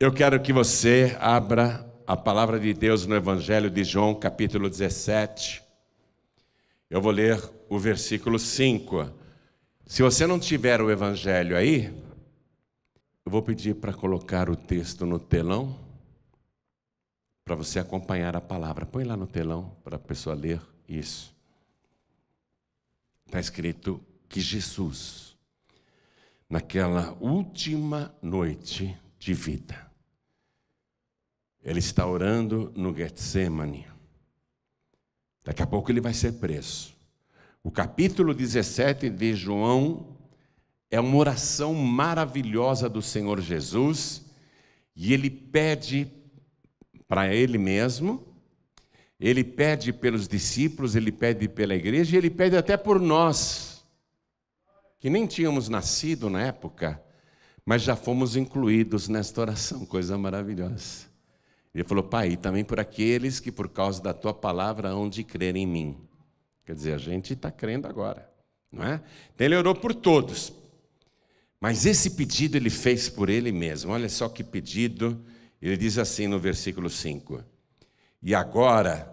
Eu quero que você abra a palavra de Deus no Evangelho de João, capítulo 17. Eu vou ler o versículo 5. Se você não tiver o Evangelho aí, eu vou pedir para colocar o texto no telão, para você acompanhar a palavra. Põe lá no telão para a pessoa ler isso. Está escrito que Jesus, naquela última noite de vida, ele está orando no Getsemane. Daqui a pouco ele vai ser preso. O capítulo 17 de João é uma oração maravilhosa do Senhor Jesus e ele pede para ele mesmo, ele pede pelos discípulos, ele pede pela igreja ele pede até por nós, que nem tínhamos nascido na época, mas já fomos incluídos nesta oração, coisa maravilhosa. Ele falou, Pai, e também por aqueles que por causa da tua palavra hão de crer em mim. Quer dizer, a gente está crendo agora, não é? Então ele orou por todos. Mas esse pedido ele fez por ele mesmo. Olha só que pedido. Ele diz assim no versículo 5: E agora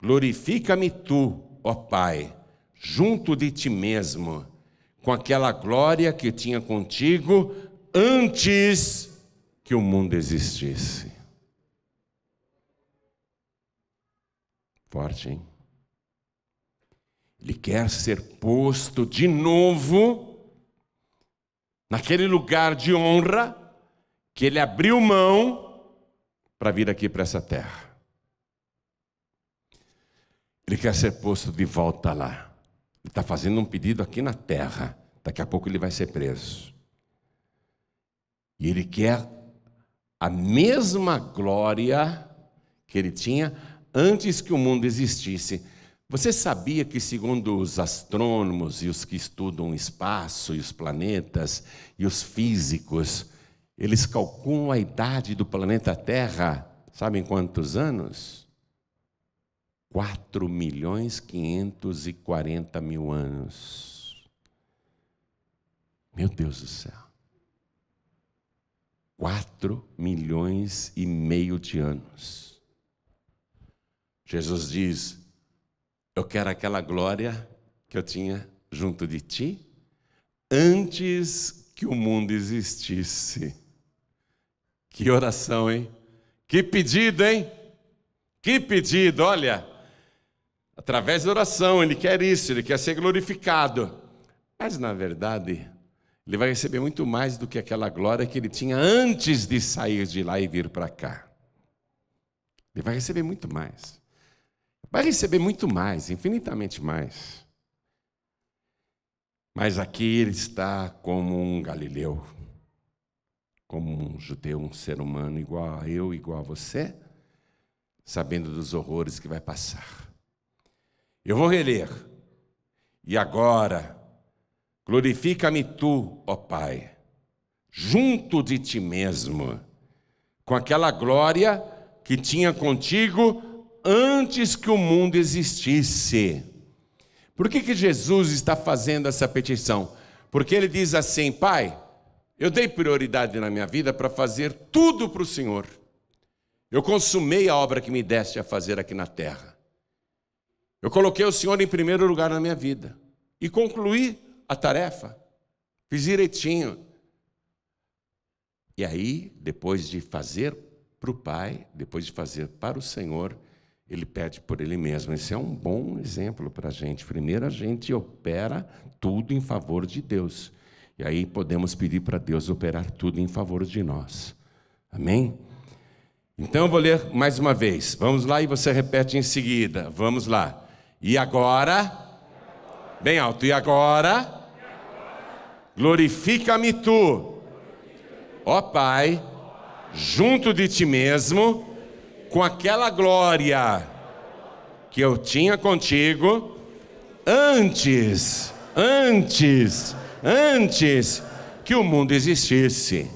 glorifica-me tu, ó Pai, junto de ti mesmo, com aquela glória que tinha contigo antes que o mundo existisse. Forte, hein? Ele quer ser posto de novo naquele lugar de honra que ele abriu mão para vir aqui para essa terra. Ele quer ser posto de volta lá. Ele está fazendo um pedido aqui na terra. Daqui a pouco ele vai ser preso. E ele quer a mesma glória que ele tinha antes que o mundo existisse. Você sabia que, segundo os astrônomos e os que estudam o espaço e os planetas e os físicos, eles calculam a idade do planeta Terra, sabem quantos anos? 4 milhões 540 mil anos. Meu Deus do céu. 4 milhões e meio de anos. Jesus diz: Eu quero aquela glória que eu tinha junto de ti antes que o mundo existisse. Que oração, hein? Que pedido, hein? Que pedido, olha. Através da oração, ele quer isso, ele quer ser glorificado. Mas, na verdade, ele vai receber muito mais do que aquela glória que ele tinha antes de sair de lá e vir para cá. Ele vai receber muito mais. Vai receber muito mais, infinitamente mais. Mas aqui ele está como um galileu, como um judeu, um ser humano igual a eu, igual a você, sabendo dos horrores que vai passar. Eu vou reler. E agora, glorifica-me tu, ó Pai, junto de ti mesmo, com aquela glória que tinha contigo antes que o mundo existisse. Por que, que Jesus está fazendo essa petição? Porque ele diz assim: Pai, eu dei prioridade na minha vida para fazer tudo para o Senhor. Eu consumei a obra que me deste a fazer aqui na terra. Eu coloquei o Senhor em primeiro lugar na minha vida e concluí a tarefa. Fiz direitinho. E aí, depois de fazer para o Pai, depois de fazer para o Senhor, ele pede por ele mesmo. Esse é um bom exemplo para a gente. Primeiro, a gente opera tudo em favor de Deus. E aí podemos pedir para Deus operar tudo em favor de nós. Amém? Então eu vou ler mais uma vez. Vamos lá e você repete em seguida. Vamos lá. E agora? Bem alto. E agora? Glorifica-me tu, ó Pai, junto de ti mesmo com aquela glória que eu tinha contigo antes, antes, antes que o mundo existisse.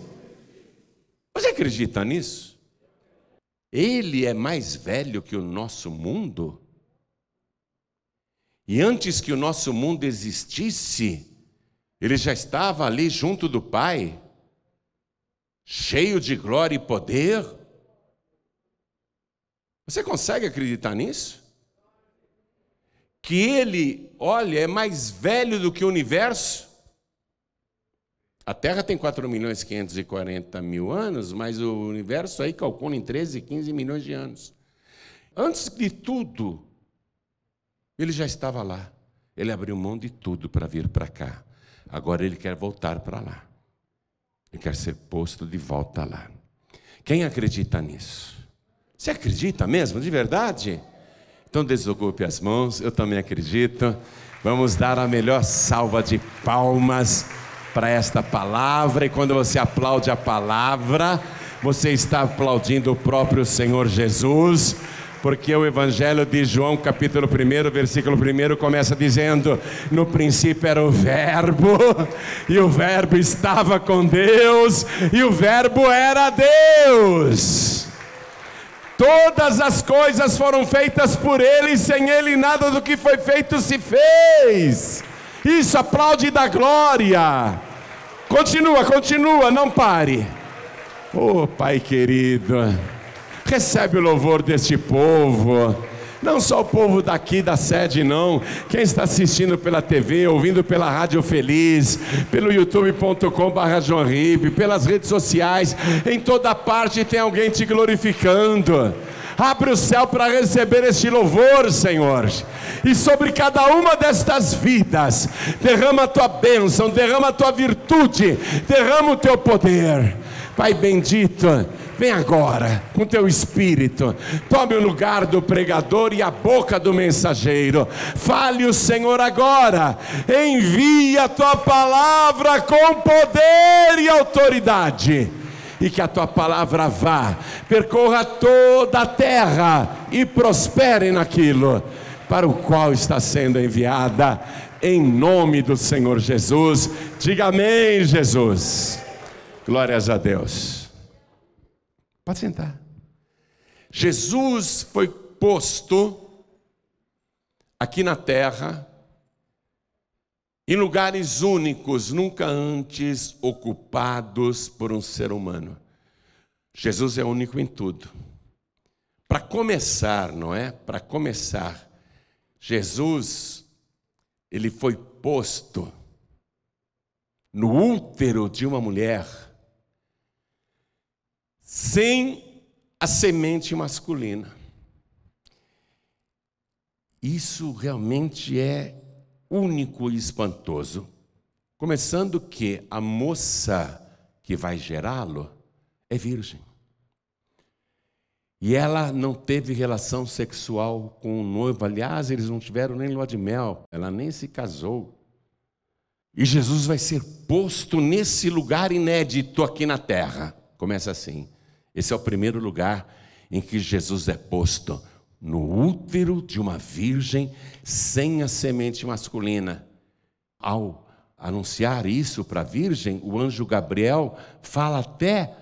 Você acredita nisso? Ele é mais velho que o nosso mundo? E antes que o nosso mundo existisse, ele já estava ali junto do Pai, cheio de glória e poder você consegue acreditar nisso? Que ele, olha, é mais velho do que o universo? A Terra tem 4 milhões e 540 mil anos, mas o universo aí calcula em 13, 15 milhões de anos. Antes de tudo, ele já estava lá. Ele abriu mão de tudo para vir para cá. Agora ele quer voltar para lá. Ele quer ser posto de volta lá. Quem acredita nisso? Você acredita mesmo, de verdade? Então desocupe as mãos, eu também acredito. Vamos dar a melhor salva de palmas para esta palavra, e quando você aplaude a palavra, você está aplaudindo o próprio Senhor Jesus, porque o Evangelho de João, capítulo 1, versículo 1, começa dizendo: No princípio era o Verbo, e o Verbo estava com Deus, e o Verbo era Deus. Todas as coisas foram feitas por Ele, sem Ele nada do que foi feito se fez. Isso, aplaude da glória. Continua, continua, não pare. Oh, Pai querido, recebe o louvor deste povo. Não só o povo daqui da sede, não. Quem está assistindo pela TV, ouvindo pela Rádio Feliz, pelo youtube.com.br, pelas redes sociais, em toda parte tem alguém te glorificando. Abre o céu para receber este louvor, Senhor. E sobre cada uma destas vidas, derrama a tua bênção, derrama a tua virtude, derrama o teu poder. Pai bendito Vem agora com teu espírito. Tome o lugar do pregador e a boca do mensageiro. Fale o Senhor agora. Envia a tua palavra com poder e autoridade. E que a tua palavra vá, percorra toda a terra e prospere naquilo para o qual está sendo enviada, em nome do Senhor Jesus. Diga amém, Jesus. Glórias a Deus. Pode sentar. Jesus foi posto aqui na terra em lugares únicos, nunca antes ocupados por um ser humano. Jesus é único em tudo. Para começar, não é? Para começar, Jesus ele foi posto no útero de uma mulher sem a semente masculina. Isso realmente é único e espantoso. Começando que a moça que vai gerá-lo é virgem. E ela não teve relação sexual com o noivo. Aliás, eles não tiveram nem lua de mel. Ela nem se casou. E Jesus vai ser posto nesse lugar inédito aqui na terra. Começa assim. Esse é o primeiro lugar em que Jesus é posto no útero de uma virgem sem a semente masculina. Ao anunciar isso para a virgem, o anjo Gabriel fala até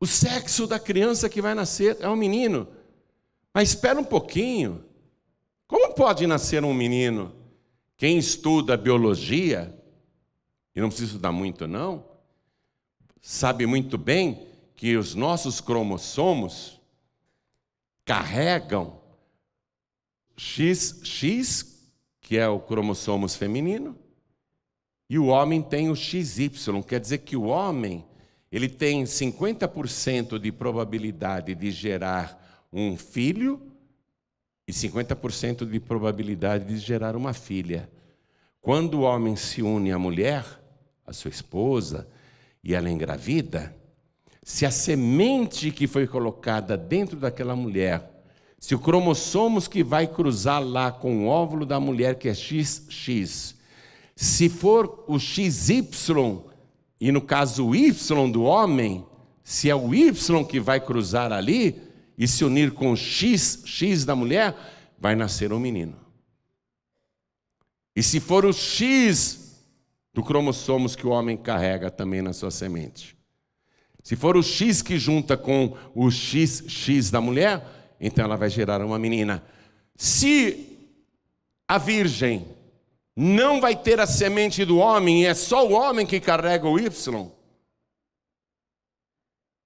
o sexo da criança que vai nascer é um menino. Mas espera um pouquinho. Como pode nascer um menino? Quem estuda biologia, e não precisa estudar muito não, sabe muito bem que os nossos cromossomos carregam XX, que é o cromossomo feminino, e o homem tem o XY, quer dizer que o homem ele tem 50% de probabilidade de gerar um filho e 50% de probabilidade de gerar uma filha. Quando o homem se une à mulher, à sua esposa, e ela engravida, se a semente que foi colocada dentro daquela mulher, se o cromossomos que vai cruzar lá com o óvulo da mulher, que é XX, se for o XY, e no caso o Y do homem, se é o Y que vai cruzar ali e se unir com o XX da mulher, vai nascer um menino. E se for o X do cromossomos que o homem carrega também na sua semente, se for o X que junta com o XX da mulher, então ela vai gerar uma menina. Se a virgem não vai ter a semente do homem e é só o homem que carrega o Y,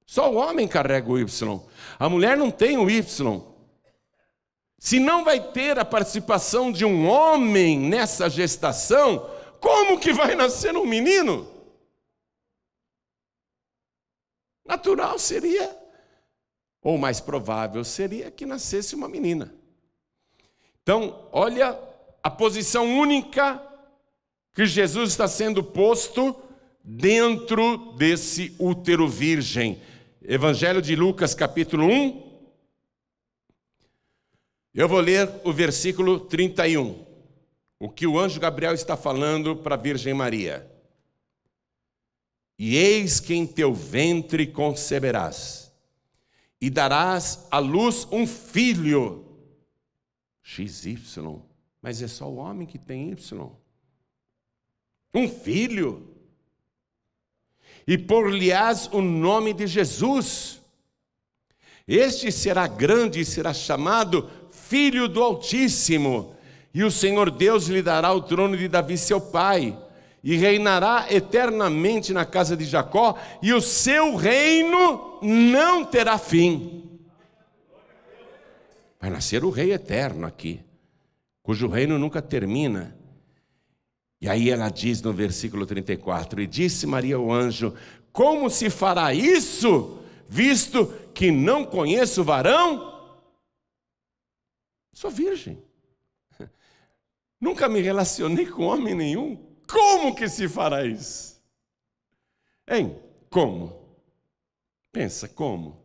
só o homem carrega o Y, a mulher não tem o Y. Se não vai ter a participação de um homem nessa gestação, como que vai nascer um menino? natural seria, ou mais provável seria, que nascesse uma menina. Então, olha a posição única que Jesus está sendo posto dentro desse útero virgem. Evangelho de Lucas, capítulo 1. Eu vou ler o versículo 31. O que o anjo Gabriel está falando para a Virgem Maria. E eis que em teu ventre conceberás, e darás à luz um filho, XY, mas é só o homem que tem Y. Um filho. E por-lhe-ás o nome de Jesus. Este será grande e será chamado Filho do Altíssimo. E o Senhor Deus lhe dará o trono de Davi, seu pai e reinará eternamente na casa de Jacó, e o seu reino não terá fim. Vai nascer o rei eterno aqui, cujo reino nunca termina. E aí ela diz no versículo 34: E disse Maria o anjo: Como se fará isso, visto que não conheço varão? Sou virgem. Nunca me relacionei com homem nenhum. Como que se fará isso? Hein? Como? Pensa, como?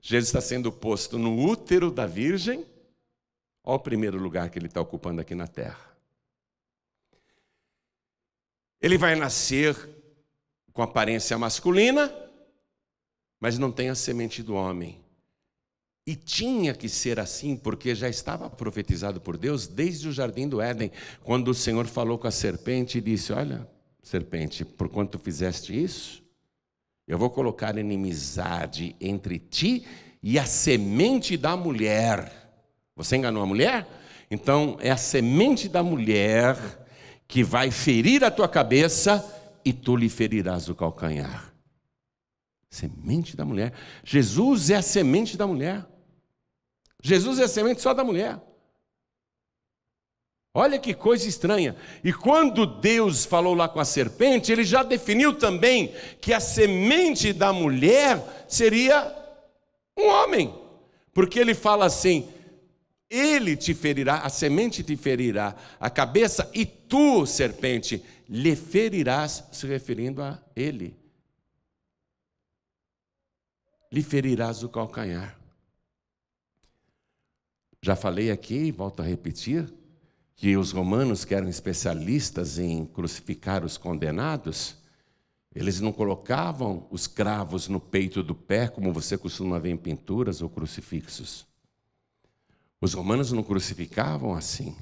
Jesus está sendo posto no útero da Virgem, olha o primeiro lugar que ele está ocupando aqui na terra. Ele vai nascer com aparência masculina, mas não tem a semente do homem. E tinha que ser assim, porque já estava profetizado por Deus desde o jardim do Éden, quando o Senhor falou com a serpente e disse: Olha, serpente, por quanto fizeste isso, eu vou colocar inimizade entre ti e a semente da mulher. Você enganou a mulher? Então é a semente da mulher que vai ferir a tua cabeça e tu lhe ferirás o calcanhar. Semente da mulher. Jesus é a semente da mulher. Jesus é semente só da mulher. Olha que coisa estranha. E quando Deus falou lá com a serpente, ele já definiu também que a semente da mulher seria um homem. Porque ele fala assim: ele te ferirá, a semente te ferirá a cabeça, e tu, serpente, lhe ferirás, se referindo a ele. Lhe ferirás o calcanhar. Já falei aqui, volto a repetir, que os romanos, que eram especialistas em crucificar os condenados, eles não colocavam os cravos no peito do pé, como você costuma ver em pinturas ou crucifixos. Os romanos não crucificavam assim.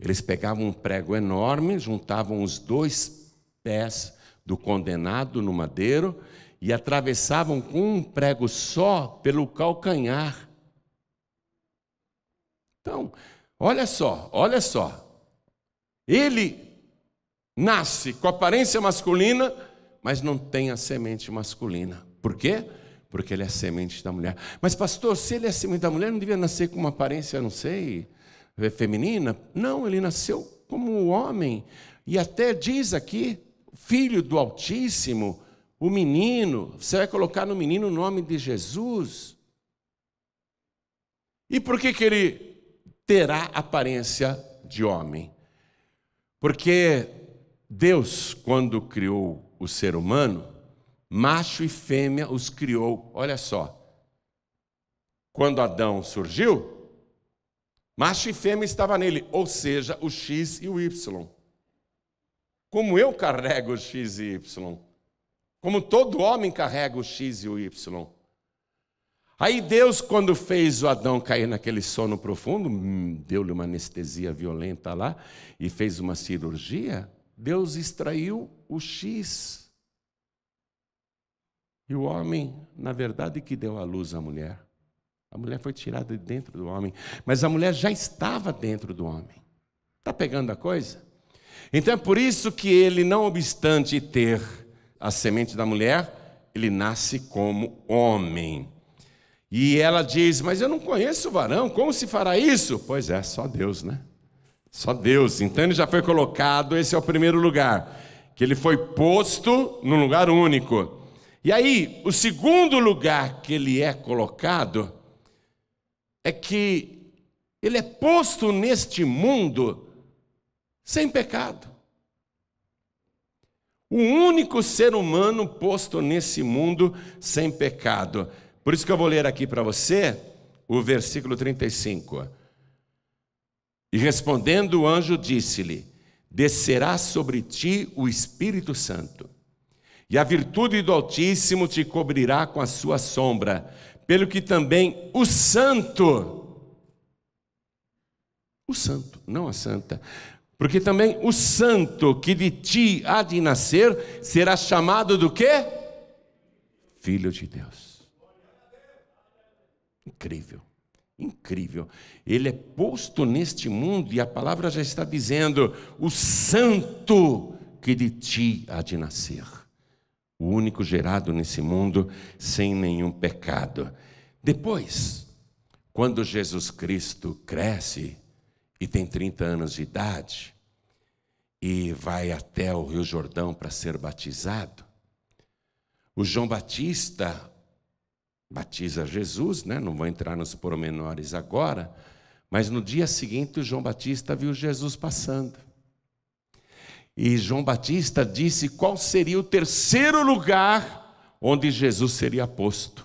Eles pegavam um prego enorme, juntavam os dois pés do condenado no madeiro e atravessavam com um prego só pelo calcanhar então, olha só, olha só. Ele nasce com aparência masculina, mas não tem a semente masculina. Por quê? Porque ele é a semente da mulher. Mas, pastor, se ele é a semente da mulher, não devia nascer com uma aparência, não sei, é, feminina? Não, ele nasceu como homem. E até diz aqui, filho do Altíssimo, o menino, você vai colocar no menino o nome de Jesus. E por que, que ele terá aparência de homem. Porque Deus, quando criou o ser humano, macho e fêmea os criou. Olha só. Quando Adão surgiu, macho e fêmea estava nele, ou seja, o X e o Y. Como eu carrego o X e Y. Como todo homem carrega o X e o Y. Aí Deus, quando fez o Adão cair naquele sono profundo, hum, deu-lhe uma anestesia violenta lá e fez uma cirurgia, Deus extraiu o X. E o homem, na verdade, que deu à luz à mulher. A mulher foi tirada de dentro do homem, mas a mulher já estava dentro do homem. Está pegando a coisa? Então é por isso que ele, não obstante ter a semente da mulher, ele nasce como homem. E ela diz: Mas eu não conheço o varão, como se fará isso? Pois é, só Deus, né? Só Deus. Então ele já foi colocado, esse é o primeiro lugar, que ele foi posto num lugar único. E aí, o segundo lugar que ele é colocado é que ele é posto neste mundo sem pecado. O único ser humano posto nesse mundo sem pecado. Por isso que eu vou ler aqui para você o versículo 35. E respondendo o anjo disse-lhe: Descerá sobre ti o Espírito Santo, e a virtude do Altíssimo te cobrirá com a sua sombra, pelo que também o Santo, o Santo, não a Santa, porque também o Santo que de ti há de nascer será chamado do quê? Filho de Deus. Incrível. Incrível. Ele é posto neste mundo e a palavra já está dizendo: o santo que de ti há de nascer. O único gerado nesse mundo sem nenhum pecado. Depois, quando Jesus Cristo cresce e tem 30 anos de idade e vai até o Rio Jordão para ser batizado, o João Batista batiza Jesus, né? não vou entrar nos pormenores agora, mas no dia seguinte João Batista viu Jesus passando. E João Batista disse qual seria o terceiro lugar onde Jesus seria posto.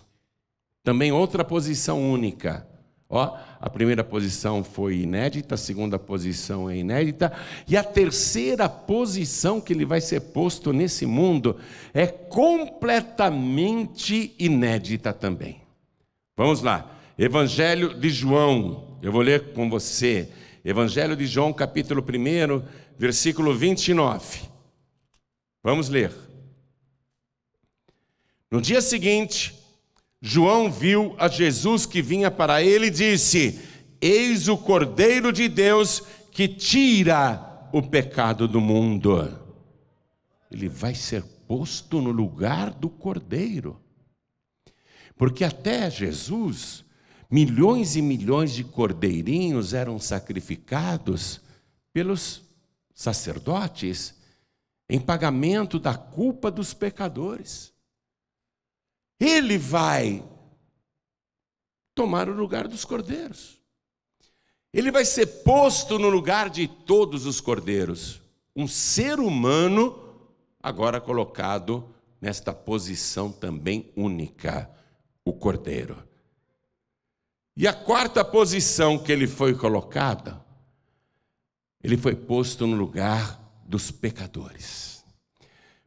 Também outra posição única, Ó, a primeira posição foi inédita, a segunda posição é inédita, e a terceira posição que ele vai ser posto nesse mundo é completamente inédita também. Vamos lá. Evangelho de João. Eu vou ler com você. Evangelho de João, capítulo 1, versículo 29. Vamos ler. No dia seguinte, João viu a Jesus que vinha para ele e disse: Eis o Cordeiro de Deus que tira o pecado do mundo. Ele vai ser posto no lugar do Cordeiro. Porque até Jesus, milhões e milhões de cordeirinhos eram sacrificados pelos sacerdotes em pagamento da culpa dos pecadores. Ele vai tomar o lugar dos cordeiros. Ele vai ser posto no lugar de todos os cordeiros. Um ser humano agora colocado nesta posição também única, o cordeiro. E a quarta posição que ele foi colocado, ele foi posto no lugar dos pecadores.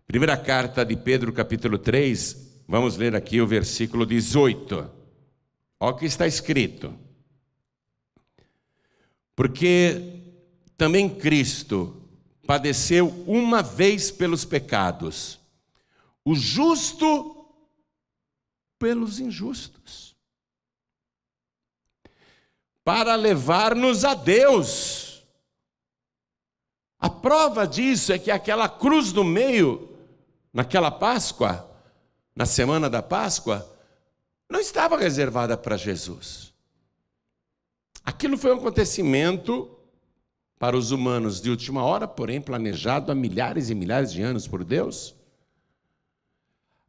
Primeira carta de Pedro, capítulo 3, Vamos ler aqui o versículo 18. Olha o que está escrito. Porque também Cristo padeceu uma vez pelos pecados, o justo pelos injustos, para levar-nos a Deus. A prova disso é que aquela cruz do meio, naquela Páscoa, na semana da Páscoa, não estava reservada para Jesus. Aquilo foi um acontecimento para os humanos de última hora, porém planejado há milhares e milhares de anos por Deus.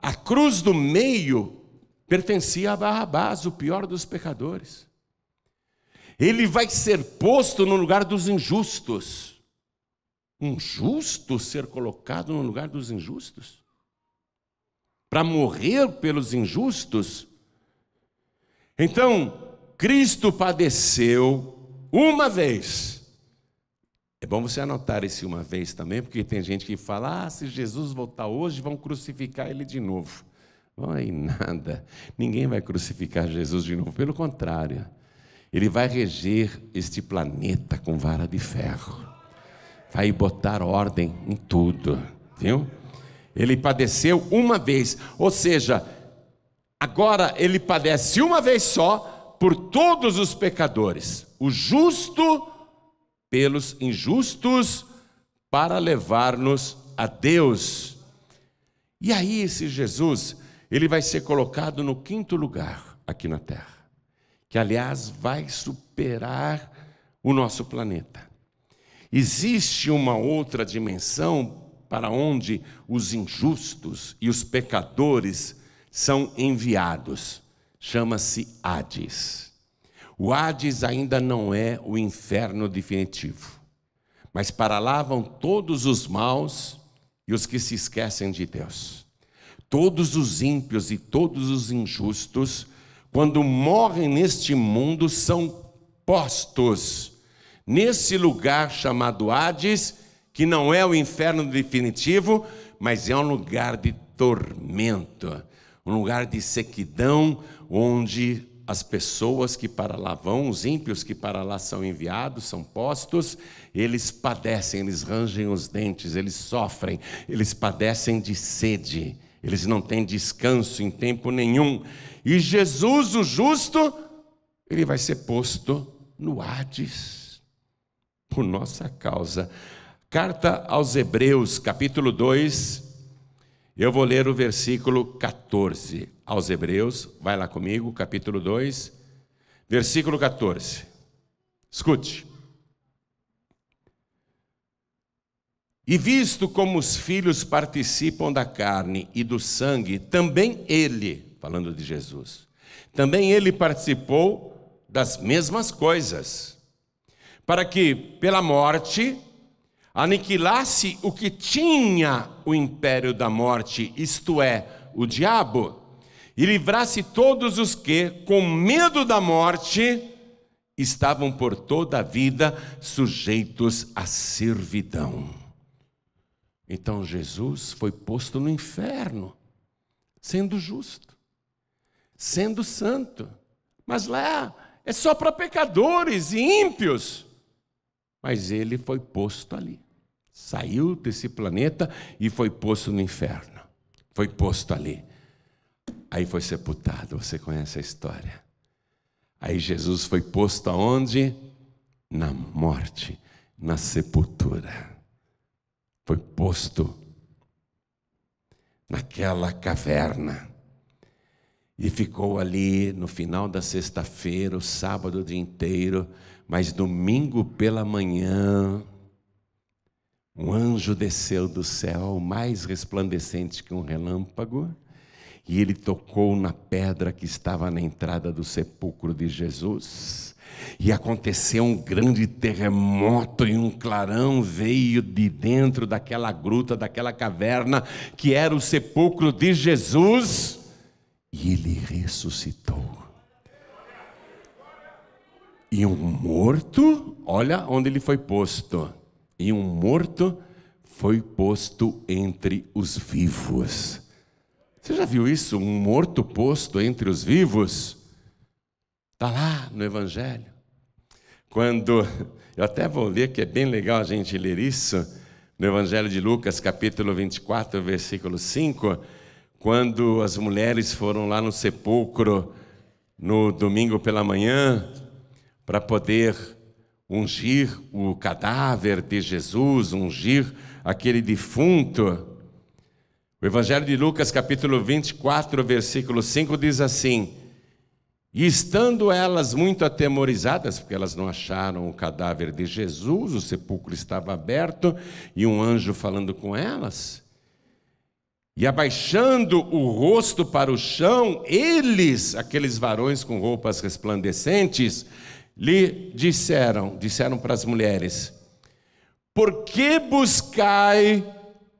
A cruz do meio pertencia a Barrabás, o pior dos pecadores. Ele vai ser posto no lugar dos injustos. Um justo ser colocado no lugar dos injustos? para morrer pelos injustos? Então, Cristo padeceu uma vez. É bom você anotar esse uma vez também, porque tem gente que fala: ah, se Jesus voltar hoje, vão crucificar ele de novo. Vai nada, ninguém vai crucificar Jesus de novo, pelo contrário, ele vai reger este planeta com vara de ferro, vai botar ordem em tudo, viu? Ele padeceu uma vez, ou seja, agora ele padece uma vez só por todos os pecadores, o justo pelos injustos, para levar-nos a Deus. E aí, esse Jesus, ele vai ser colocado no quinto lugar aqui na Terra, que aliás vai superar o nosso planeta. Existe uma outra dimensão para onde os injustos e os pecadores são enviados. Chama-se Hades. O Hades ainda não é o inferno definitivo, mas para lá vão todos os maus e os que se esquecem de Deus. Todos os ímpios e todos os injustos, quando morrem neste mundo, são postos nesse lugar chamado Hades que não é o inferno definitivo, mas é um lugar de tormento, um lugar de sequidão, onde as pessoas que para lá vão, os ímpios que para lá são enviados, são postos, eles padecem, eles rangem os dentes, eles sofrem, eles padecem de sede, eles não têm descanso em tempo nenhum. E Jesus, o justo, ele vai ser posto no Hades, por nossa causa. Carta aos Hebreus, capítulo 2, eu vou ler o versículo 14. Aos Hebreus, vai lá comigo, capítulo 2, versículo 14. Escute. E visto como os filhos participam da carne e do sangue, também ele, falando de Jesus, também ele participou das mesmas coisas, para que pela morte aniquilasse o que tinha o império da morte, isto é, o diabo, e livrasse todos os que, com medo da morte, estavam por toda a vida sujeitos à servidão. Então Jesus foi posto no inferno, sendo justo, sendo santo, mas lá é só para pecadores e ímpios. Mas ele foi posto ali. Saiu desse planeta e foi posto no inferno. Foi posto ali. Aí foi sepultado. Você conhece a história. Aí Jesus foi posto aonde? Na morte, na sepultura. Foi posto naquela caverna. E ficou ali no final da sexta-feira, o sábado o dia inteiro, mas domingo pela manhã, um anjo desceu do céu, mais resplandecente que um relâmpago, e ele tocou na pedra que estava na entrada do sepulcro de Jesus. E aconteceu um grande terremoto e um clarão veio de dentro daquela gruta, daquela caverna, que era o sepulcro de Jesus, e ele ressuscitou. E um morto, olha onde ele foi posto e um morto foi posto entre os vivos. Você já viu isso? Um morto posto entre os vivos? Está lá no Evangelho. Quando, eu até vou ler que é bem legal a gente ler isso, no Evangelho de Lucas, capítulo 24, versículo 5, quando as mulheres foram lá no sepulcro no domingo pela manhã para poder ungir o cadáver de Jesus, ungir aquele defunto. O Evangelho de Lucas, capítulo 24, versículo 5 diz assim: E estando elas muito atemorizadas, porque elas não acharam o cadáver de Jesus, o sepulcro estava aberto, e um anjo falando com elas, e abaixando o rosto para o chão, eles, aqueles varões com roupas resplandecentes, lhe disseram, disseram para as mulheres: Por que buscai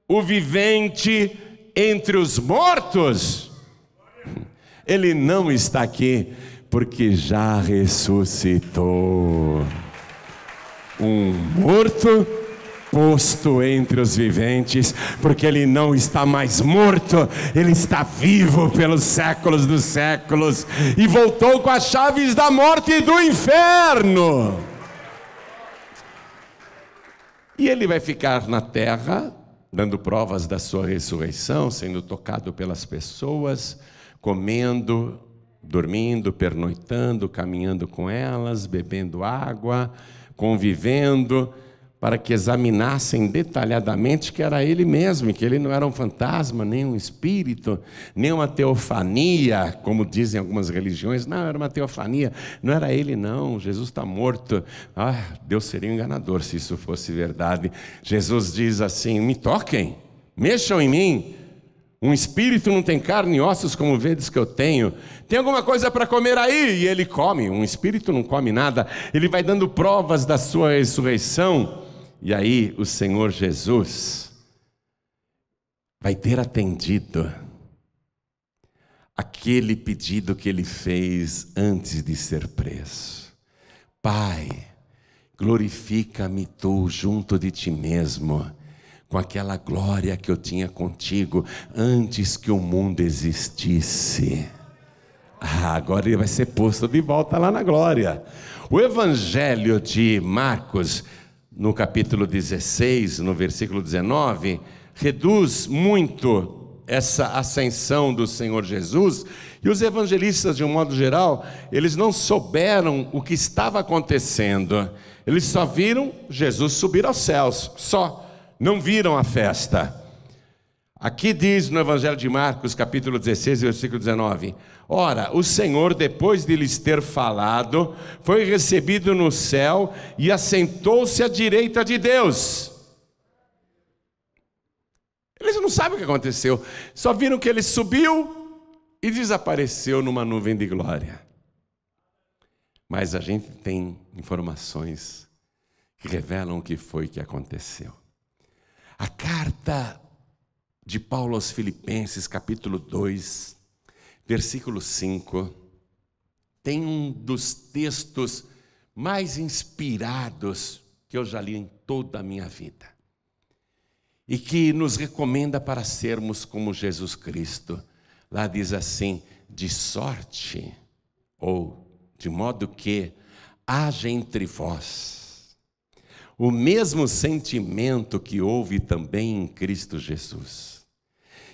o vivente entre os mortos? Ele não está aqui, porque já ressuscitou. Um morto posto entre os viventes, porque ele não está mais morto, ele está vivo pelos séculos dos séculos e voltou com as chaves da morte e do inferno. E ele vai ficar na terra, dando provas da sua ressurreição, sendo tocado pelas pessoas, comendo, dormindo, pernoitando, caminhando com elas, bebendo água, convivendo para que examinassem detalhadamente que era ele mesmo, que ele não era um fantasma, nem um espírito, nem uma teofania, como dizem algumas religiões. Não, era uma teofania, não era ele, não. Jesus está morto. Ah, Deus seria um enganador se isso fosse verdade. Jesus diz assim: me toquem, mexam em mim. Um espírito não tem carne e ossos como vedes que eu tenho. Tem alguma coisa para comer aí? E ele come. Um espírito não come nada. Ele vai dando provas da sua ressurreição. E aí o Senhor Jesus vai ter atendido aquele pedido que ele fez antes de ser preso. Pai, glorifica-me tu junto de ti mesmo, com aquela glória que eu tinha contigo antes que o mundo existisse. Ah, agora ele vai ser posto de volta lá na glória. O evangelho de Marcos no capítulo 16, no versículo 19, reduz muito essa ascensão do Senhor Jesus, e os evangelistas, de um modo geral, eles não souberam o que estava acontecendo, eles só viram Jesus subir aos céus, só, não viram a festa. Aqui diz no Evangelho de Marcos, capítulo 16, versículo 19: Ora, o Senhor, depois de lhes ter falado, foi recebido no céu e assentou-se à direita de Deus. Eles não sabem o que aconteceu, só viram que ele subiu e desapareceu numa nuvem de glória. Mas a gente tem informações que revelam o que foi que aconteceu. A carta de Paulo aos Filipenses, capítulo 2, versículo 5, tem um dos textos mais inspirados que eu já li em toda a minha vida e que nos recomenda para sermos como Jesus Cristo. Lá diz assim: de sorte, ou de modo que haja entre vós o mesmo sentimento que houve também em Cristo Jesus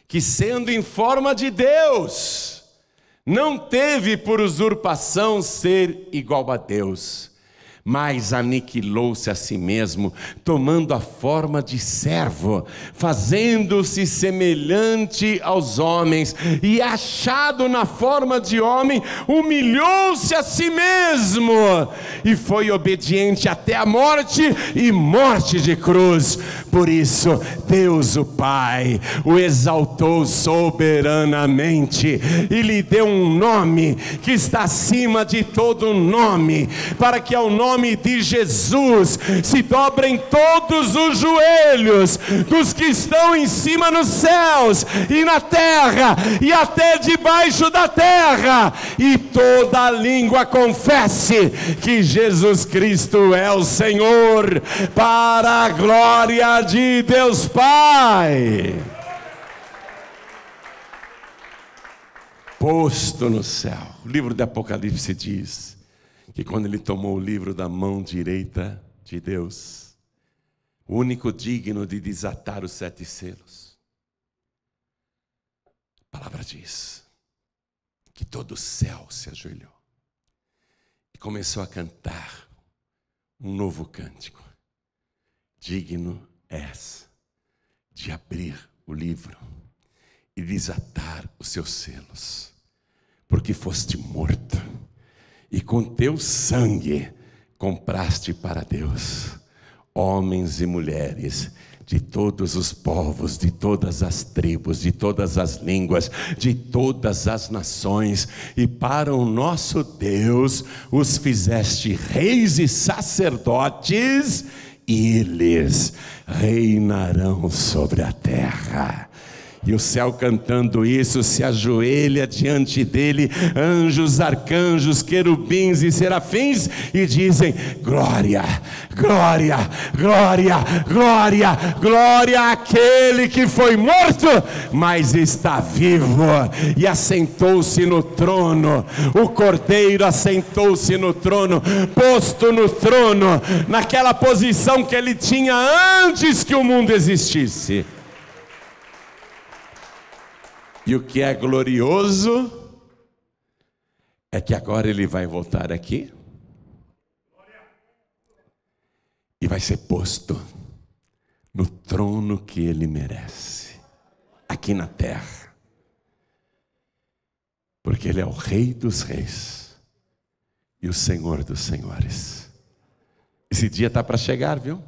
que sendo em forma de Deus, não teve por usurpação ser igual a Deus mas aniquilou-se a si mesmo, tomando a forma de servo, fazendo-se semelhante aos homens, e achado na forma de homem, humilhou-se a si mesmo, e foi obediente até a morte e morte de cruz. Por isso, Deus o Pai o exaltou soberanamente e lhe deu um nome que está acima de todo nome, para que ao nome nome de Jesus. Se dobrem todos os joelhos dos que estão em cima nos céus e na terra e até debaixo da terra, e toda língua confesse que Jesus Cristo é o Senhor, para a glória de Deus Pai. Posto no céu, o livro do Apocalipse diz que quando ele tomou o livro da mão direita de Deus, o único digno de desatar os sete selos, a palavra diz que todo o céu se ajoelhou e começou a cantar um novo cântico. Digno és de abrir o livro e desatar os seus selos, porque foste morto e com teu sangue compraste para Deus homens e mulheres de todos os povos, de todas as tribos, de todas as línguas, de todas as nações, e para o nosso Deus os fizeste reis e sacerdotes, e eles reinarão sobre a terra. E o céu cantando isso se ajoelha diante dele, anjos, arcanjos, querubins e serafins, e dizem: Glória, glória, glória, glória, glória àquele que foi morto, mas está vivo e assentou-se no trono. O cordeiro assentou-se no trono, posto no trono, naquela posição que ele tinha antes que o mundo existisse. E o que é glorioso é que agora ele vai voltar aqui e vai ser posto no trono que ele merece, aqui na terra. Porque ele é o Rei dos Reis e o Senhor dos Senhores. Esse dia está para chegar, viu?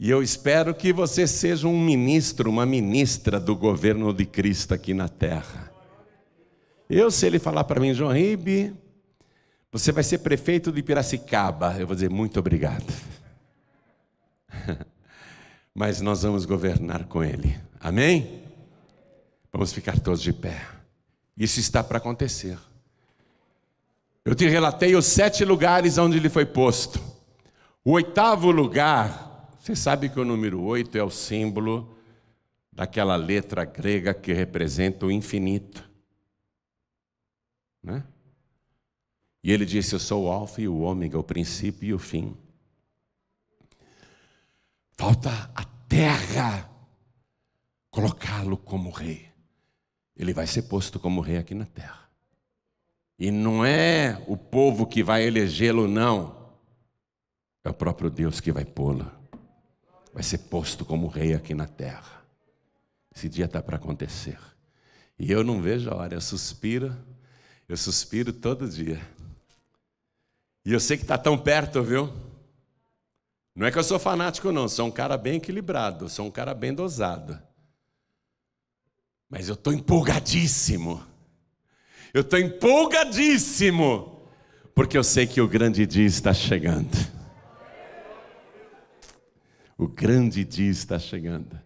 E eu espero que você seja um ministro, uma ministra do governo de Cristo aqui na terra. Eu, se ele falar para mim, João Ribe, você vai ser prefeito de Piracicaba, eu vou dizer muito obrigado. Mas nós vamos governar com ele, amém? Vamos ficar todos de pé. Isso está para acontecer. Eu te relatei os sete lugares onde ele foi posto. O oitavo lugar você sabe que o número 8 é o símbolo daquela letra grega que representa o infinito. Né? E ele disse: Eu sou o Alfa e o Ômega, o princípio e o fim. Falta a terra colocá-lo como rei. Ele vai ser posto como rei aqui na terra. E não é o povo que vai elegê-lo, não. É o próprio Deus que vai pô-lo vai ser posto como rei aqui na terra. Esse dia está para acontecer. E eu não vejo a hora, eu suspiro, eu suspiro todo dia. E eu sei que está tão perto, viu? Não é que eu sou fanático, não, sou um cara bem equilibrado, sou um cara bem dosado. Mas eu estou empolgadíssimo. Eu estou empolgadíssimo, porque eu sei que o grande dia está chegando. O grande dia está chegando.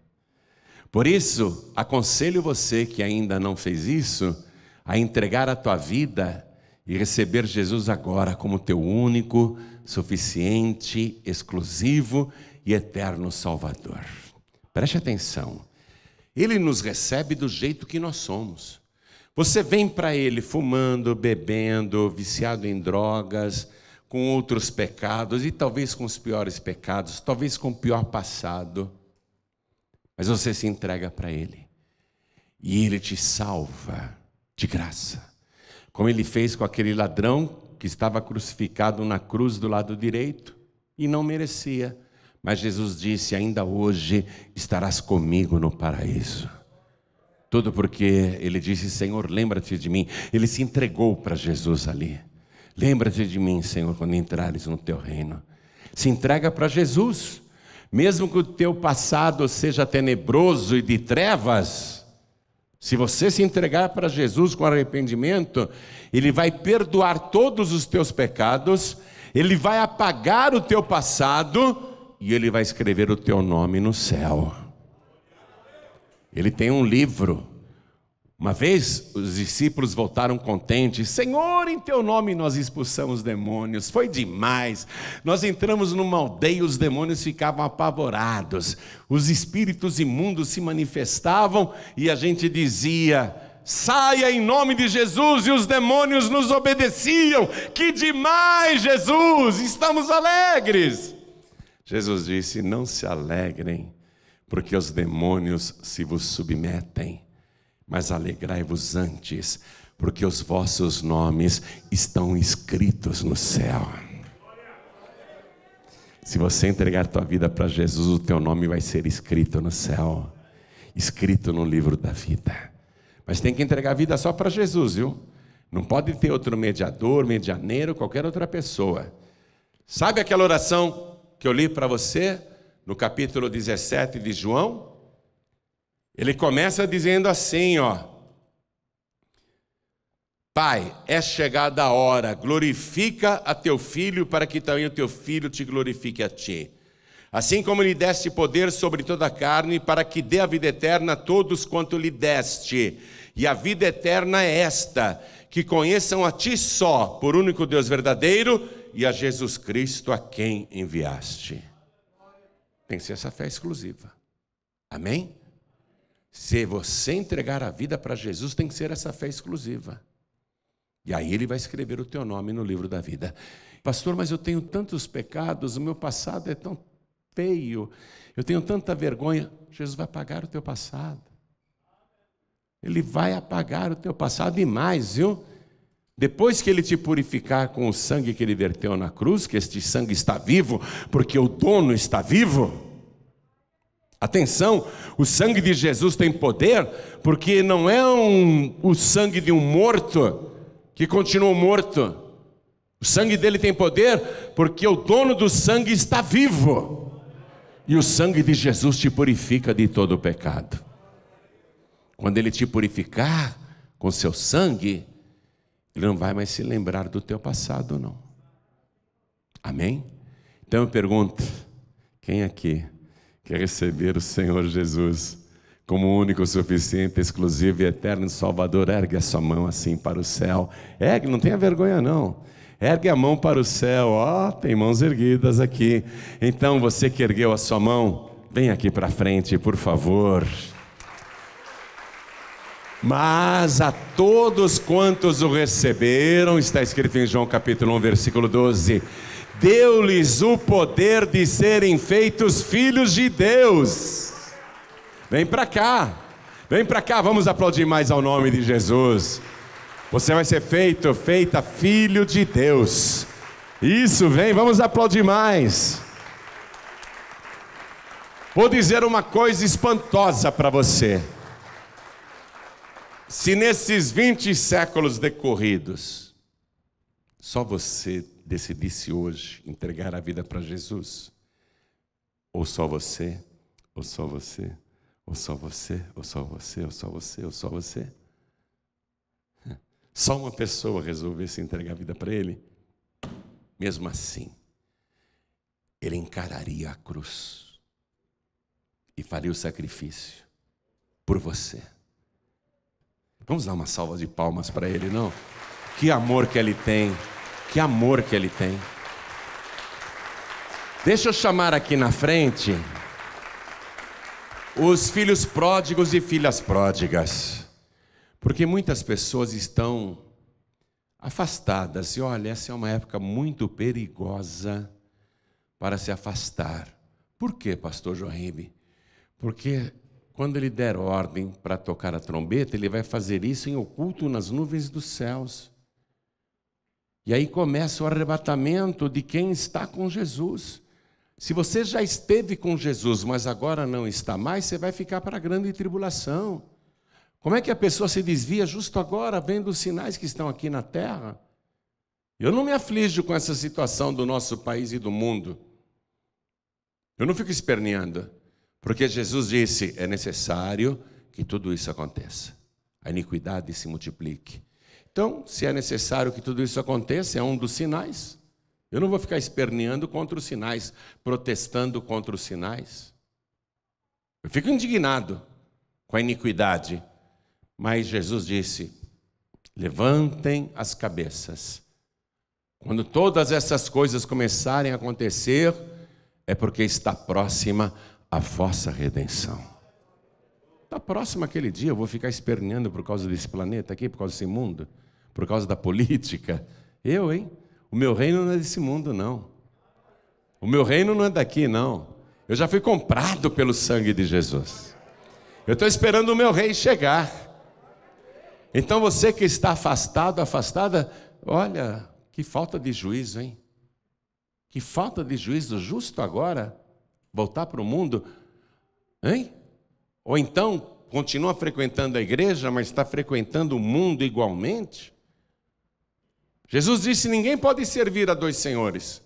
Por isso, aconselho você que ainda não fez isso a entregar a tua vida e receber Jesus agora como teu único, suficiente, exclusivo e eterno Salvador. Preste atenção. Ele nos recebe do jeito que nós somos. Você vem para ele fumando, bebendo, viciado em drogas, com outros pecados, e talvez com os piores pecados, talvez com o pior passado, mas você se entrega para Ele, e Ele te salva de graça, como Ele fez com aquele ladrão que estava crucificado na cruz do lado direito e não merecia. Mas Jesus disse: Ainda hoje estarás comigo no paraíso. Tudo porque ele disse: Senhor, lembra-te de mim. Ele se entregou para Jesus ali. Lembra-te de mim, Senhor, quando entrares no teu reino. Se entrega para Jesus. Mesmo que o teu passado seja tenebroso e de trevas, se você se entregar para Jesus com arrependimento, Ele vai perdoar todos os teus pecados, Ele vai apagar o teu passado e Ele vai escrever o teu nome no céu. Ele tem um livro uma vez os discípulos voltaram contentes: Senhor, em teu nome nós expulsamos demônios, foi demais. Nós entramos numa aldeia, e os demônios ficavam apavorados, os espíritos imundos se manifestavam e a gente dizia: Saia em nome de Jesus, e os demônios nos obedeciam. Que demais, Jesus, estamos alegres. Jesus disse: Não se alegrem, porque os demônios se vos submetem mas alegrai-vos antes, porque os vossos nomes estão escritos no céu. Se você entregar tua vida para Jesus, o teu nome vai ser escrito no céu, escrito no livro da vida. Mas tem que entregar a vida só para Jesus, viu? Não pode ter outro mediador, medianeiro, qualquer outra pessoa. Sabe aquela oração que eu li para você no capítulo 17 de João? Ele começa dizendo assim, ó: Pai, é chegada a hora, glorifica a teu filho, para que também o teu filho te glorifique a ti. Assim como lhe deste poder sobre toda a carne, para que dê a vida eterna a todos quanto lhe deste. E a vida eterna é esta: que conheçam a ti só, por único Deus verdadeiro, e a Jesus Cristo a quem enviaste. Tem que ser essa fé exclusiva. Amém? Se você entregar a vida para Jesus, tem que ser essa fé exclusiva. E aí ele vai escrever o teu nome no livro da vida. Pastor, mas eu tenho tantos pecados, o meu passado é tão feio, eu tenho tanta vergonha. Jesus vai apagar o teu passado. Ele vai apagar o teu passado e mais, viu? Depois que ele te purificar com o sangue que ele verteu na cruz, que este sangue está vivo, porque o dono está vivo, Atenção, o sangue de Jesus tem poder, porque não é um, o sangue de um morto que continua morto. O sangue dele tem poder, porque o dono do sangue está vivo. E o sangue de Jesus te purifica de todo o pecado. Quando ele te purificar com seu sangue, ele não vai mais se lembrar do teu passado, não. Amém? Então eu pergunto: quem aqui Quer é receber o Senhor Jesus como único, suficiente, exclusivo e eterno Salvador. Ergue a sua mão assim para o céu. Ergue, não tenha vergonha não. Ergue a mão para o céu. Ó, oh, tem mãos erguidas aqui. Então, você que ergueu a sua mão, vem aqui para frente, por favor. Mas a todos quantos o receberam, está escrito em João capítulo 1, versículo 12 deu-lhes o poder de serem feitos filhos de Deus. Vem para cá, vem para cá, vamos aplaudir mais ao nome de Jesus. Você vai ser feito, feita filho de Deus. Isso, vem, vamos aplaudir mais. Vou dizer uma coisa espantosa para você. Se nesses 20 séculos decorridos, só você decidisse hoje entregar a vida para Jesus? Ou só você? Ou só você? Ou só você? Ou só você? Ou só você? Ou só você? Só uma pessoa resolvesse entregar a vida para Ele? Mesmo assim, ele encararia a cruz e faria o sacrifício por você. Vamos dar uma salva de palmas para ele, não? Que amor que ele tem. Que amor que ele tem. Deixa eu chamar aqui na frente os filhos pródigos e filhas pródigas. Porque muitas pessoas estão afastadas. E olha, essa é uma época muito perigosa para se afastar. Por quê, pastor Joaime? Porque quando ele der ordem para tocar a trombeta, ele vai fazer isso em oculto nas nuvens dos céus. E aí começa o arrebatamento de quem está com Jesus. Se você já esteve com Jesus, mas agora não está mais, você vai ficar para a grande tribulação. Como é que a pessoa se desvia justo agora, vendo os sinais que estão aqui na terra? Eu não me aflijo com essa situação do nosso país e do mundo. Eu não fico esperneando, porque Jesus disse: é necessário que tudo isso aconteça, a iniquidade se multiplique então, se é necessário que tudo isso aconteça, é um dos sinais. Eu não vou ficar esperneando contra os sinais, protestando contra os sinais. Eu fico indignado com a iniquidade. Mas Jesus disse: levantem as cabeças. Quando todas essas coisas começarem a acontecer, é porque está próxima a vossa redenção. Está próximo aquele dia, eu vou ficar esperneando por causa desse planeta aqui, por causa desse mundo por causa da política. Eu, hein? O meu reino não é desse mundo, não. O meu reino não é daqui, não. Eu já fui comprado pelo sangue de Jesus. Eu estou esperando o meu rei chegar. Então você que está afastado, afastada, olha, que falta de juízo, hein? Que falta de juízo justo agora voltar para o mundo, hein? Ou então continua frequentando a igreja, mas está frequentando o mundo igualmente? Jesus disse: ninguém pode servir a dois senhores.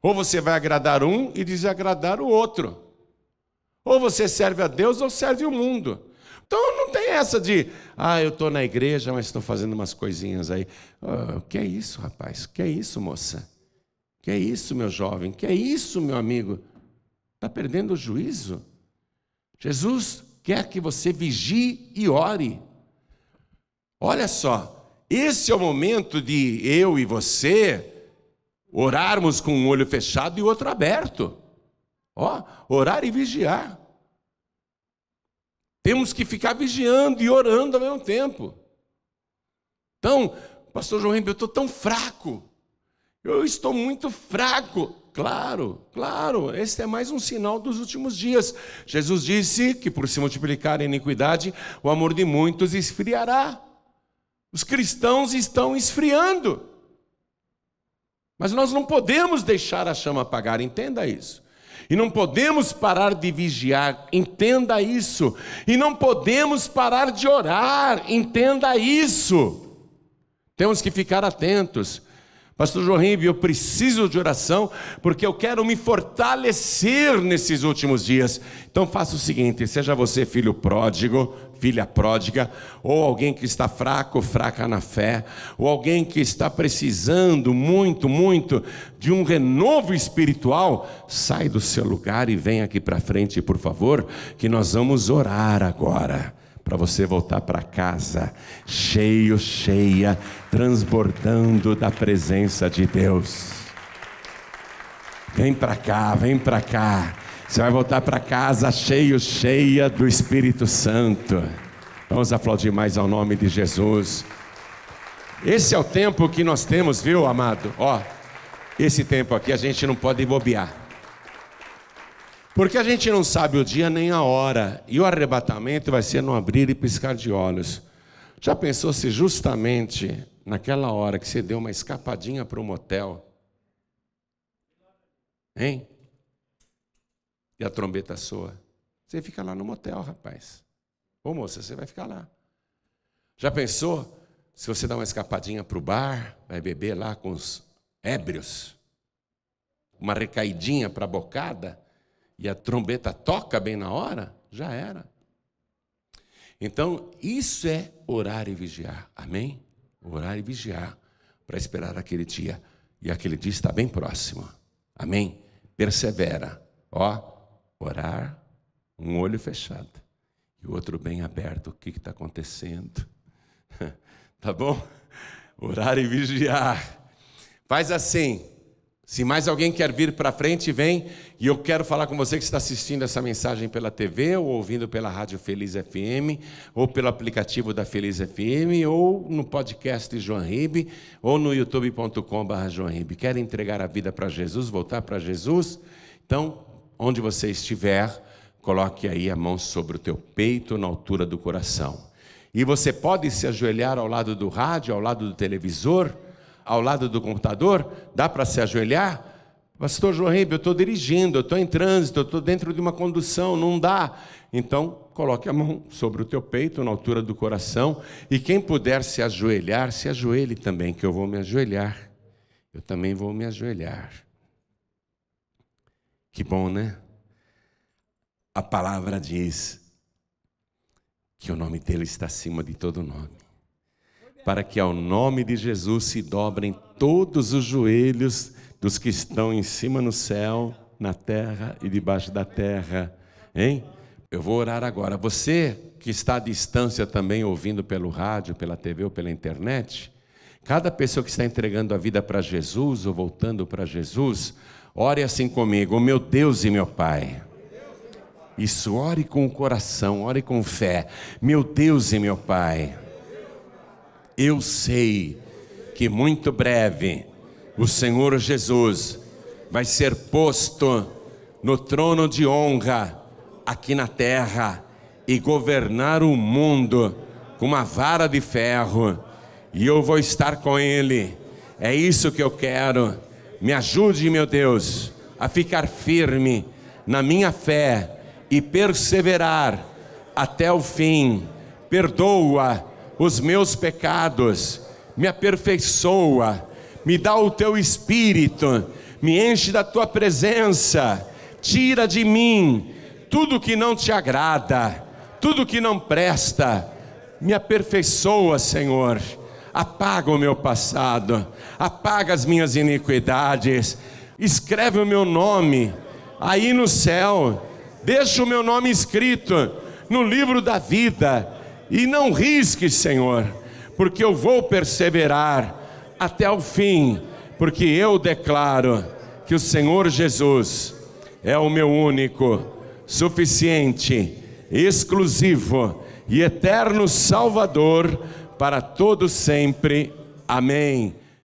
Ou você vai agradar um e desagradar o outro. Ou você serve a Deus ou serve o mundo. Então não tem essa de, ah, eu estou na igreja, mas estou fazendo umas coisinhas aí. O oh, ah, que é isso, rapaz? Que é isso, moça? Que é isso, meu jovem? Que é isso, meu amigo? Está perdendo o juízo? Jesus quer que você vigie e ore. Olha só, esse é o momento de eu e você orarmos com um olho fechado e outro aberto. Ó, orar e vigiar. Temos que ficar vigiando e orando ao mesmo tempo. Então, pastor João eu estou tão fraco. Eu estou muito fraco. Claro, claro, esse é mais um sinal dos últimos dias. Jesus disse que por se multiplicar a iniquidade, o amor de muitos esfriará. Os cristãos estão esfriando. Mas nós não podemos deixar a chama apagar, entenda isso. E não podemos parar de vigiar, entenda isso. E não podemos parar de orar, entenda isso. Temos que ficar atentos. Pastor Jorribe, eu preciso de oração porque eu quero me fortalecer nesses últimos dias. Então faça o seguinte: seja você filho pródigo, filha pródiga, ou alguém que está fraco, fraca na fé, ou alguém que está precisando muito, muito de um renovo espiritual, sai do seu lugar e vem aqui para frente, por favor, que nós vamos orar agora para você voltar para casa cheio, cheia, transbordando da presença de Deus. Vem para cá, vem para cá. Você vai voltar para casa cheio, cheia do Espírito Santo. Vamos aplaudir mais ao nome de Jesus. Esse é o tempo que nós temos, viu, amado? Ó, esse tempo aqui a gente não pode bobear. Porque a gente não sabe o dia nem a hora, e o arrebatamento vai ser no abrir e piscar de olhos. Já pensou se justamente naquela hora que você deu uma escapadinha para o motel, hein? E a trombeta soa. Você fica lá no motel, rapaz. Ô moça, você vai ficar lá. Já pensou se você dá uma escapadinha para o bar, vai beber lá com os ébrios? Uma recaidinha para a bocada? e a trombeta toca bem na hora, já era. Então, isso é orar e vigiar. Amém? Orar e vigiar para esperar aquele dia. E aquele dia está bem próximo. Amém? Persevera. Ó, orar, um olho fechado e o outro bem aberto. O que está acontecendo? tá bom? Orar e vigiar. Faz assim. Se mais alguém quer vir para frente, vem. E eu quero falar com você que está assistindo essa mensagem pela TV, ou ouvindo pela Rádio Feliz FM, ou pelo aplicativo da Feliz FM, ou no podcast João Ribe, ou no youtube.com.br João Quer entregar a vida para Jesus, voltar para Jesus? Então, onde você estiver, coloque aí a mão sobre o teu peito, na altura do coração. E você pode se ajoelhar ao lado do rádio, ao lado do televisor, ao lado do computador? Dá para se ajoelhar? Pastor João Ribeiro, eu estou dirigindo, eu estou em trânsito, eu estou dentro de uma condução, não dá. Então, coloque a mão sobre o teu peito, na altura do coração, e quem puder se ajoelhar, se ajoelhe também, que eu vou me ajoelhar. Eu também vou me ajoelhar. Que bom, né? A palavra diz que o nome dele está acima de todo nome para que ao nome de Jesus se dobrem todos os joelhos dos que estão em cima no céu, na terra e debaixo da terra. Hein? Eu vou orar agora. Você que está à distância também ouvindo pelo rádio, pela TV ou pela internet, cada pessoa que está entregando a vida para Jesus ou voltando para Jesus, ore assim comigo: meu Deus e meu Pai. Isso, ore com o coração, ore com fé. Meu Deus e meu Pai eu sei que muito breve o Senhor Jesus vai ser posto no trono de honra aqui na terra e governar o mundo com uma vara de ferro, e eu vou estar com ele. É isso que eu quero. Me ajude, meu Deus, a ficar firme na minha fé e perseverar até o fim. Perdoa os meus pecados, me aperfeiçoa, me dá o teu espírito, me enche da tua presença, tira de mim tudo que não te agrada, tudo que não presta, me aperfeiçoa, Senhor. Apaga o meu passado, apaga as minhas iniquidades, escreve o meu nome aí no céu, deixa o meu nome escrito no livro da vida e não risque, Senhor, porque eu vou perseverar até o fim, porque eu declaro que o Senhor Jesus é o meu único, suficiente, exclusivo e eterno Salvador para todo sempre. Amém.